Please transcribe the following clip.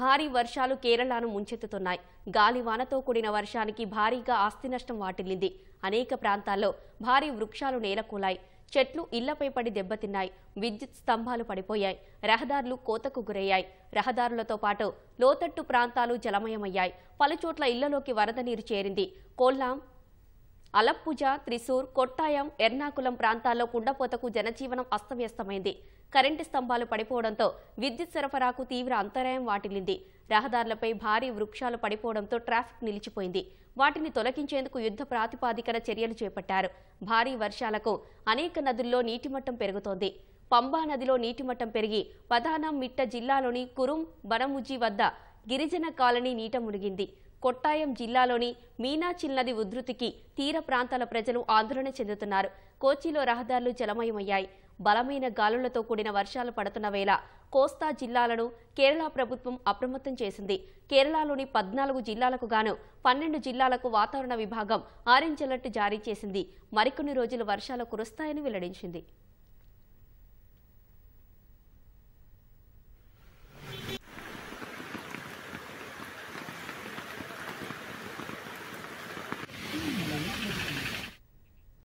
భారీ వర్షాలు కేరళను ముంచెత్తుతున్నాయి గాలివానతో కూడిన వర్షానికి భారీగా ఆస్తి నష్టం వాటిల్లింది అనేక ప్రాంతాల్లో భారీ వృక్షాలు నేలకూలాయి చెట్లు ఇళ్లపై పడి దెబ్బతిన్నాయి విద్యుత్ స్తంభాలు పడిపోయాయి రహదారులు కోతకు గురయ్యాయి రహదారులతో పాటు లోతట్టు ప్రాంతాలు జలమయమయ్యాయి పలుచోట్ల ఇళ్లలోకి వరద నీరు చేరింది కొల్లాం అలప్పుజ త్రిశూర్ కొట్టాయం ఎర్నాకులం ప్రాంతాల్లో కుండపోతకు జనజీవనం అస్తవ్యస్తమైంది కరెంటు స్తంభాలు పడిపోవడంతో విద్యుత్ సరఫరాకు తీవ్ర అంతరాయం వాటిల్లింది రహదారులపై భారీ వృక్షాలు పడిపోవడంతో ట్రాఫిక్ నిలిచిపోయింది వాటిని తొలగించేందుకు యుద్ధ ప్రాతిపాదికన చర్యలు చేపట్టారు భారీ వర్షాలకు అనేక నదుల్లో నీటిమట్టం పెరుగుతోంది పంబా నదిలో నీటిమట్టం పెరిగి పదానం మిట్ట జిల్లాలోని కురుం బనముజీ వద్ద గిరిజన కాలనీ నీట మునిగింది కొట్టాయం జిల్లాలోని మీనాచిల్ నది ఉధృతికి తీర ప్రాంతాల ప్రజలు ఆందోళన చెందుతున్నారు కోచిలో రహదారులు జలమయమయ్యాయి బలమైన గాలులతో కూడిన వర్షాలు పడుతున్న వేళ కోస్తా జిల్లాలను కేరళ ప్రభుత్వం అప్రమత్తం చేసింది కేరళలోని పద్నాలుగు జిల్లాలకు గాను పన్నెండు జిల్లాలకు వాతావరణ విభాగం ఆరెంజ్ అలర్ట్ జారీ చేసింది మరికొన్ని రోజులు వర్షాలు కురుస్తాయని వెల్లడించింది